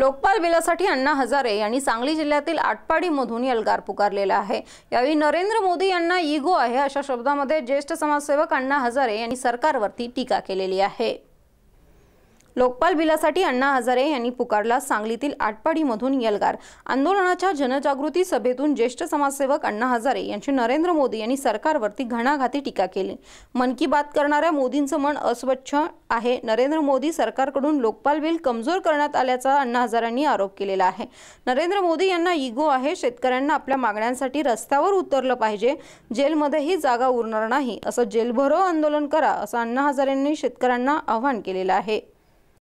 लोकपाल बिलासाठी अण्णा हजारे यांनी सांगली जिल्ह्यातील आटपाडीमधून अलगार पुकारलेला आहे यावेळी नरेंद्र मोदी यांना इगो आहे अशा शब्दामध्ये ज्येष्ठ समाजसेवक अण्णा हजारे यांनी सरकारवरती टीका केलेली आहे लोकपाल बिलासाठी अण्णा हजारे यांनी पुकारला सांगलीतील आटपाडीमधून यलगार आंदोलनाच्या जनजागृती सभेतून ज्येष्ठ समाजसेवक अण्णा हजारे यांची नरेंद्र मोदी यांनी सरकारवरती घणाघाती टीका केली मन की बात करणाऱ्या मोदींचं मन अस्वच्छ आहे नरेंद्र मोदी सरकारकडून लोकपाल बिल कमजोर करण्यात आल्याचा अण्णा हजारांनी आरोप केलेला आहे नरेंद्र मोदी यांना इगो आहे शेतकऱ्यांना आपल्या मागण्यांसाठी रस्त्यावर उतरलं पाहिजे जेलमध्येही जागा उरणार नाही असं जेलभरो आंदोलन करा असं अण्णा हजारेंनी शेतकऱ्यांना आव्हान केलेलं आहे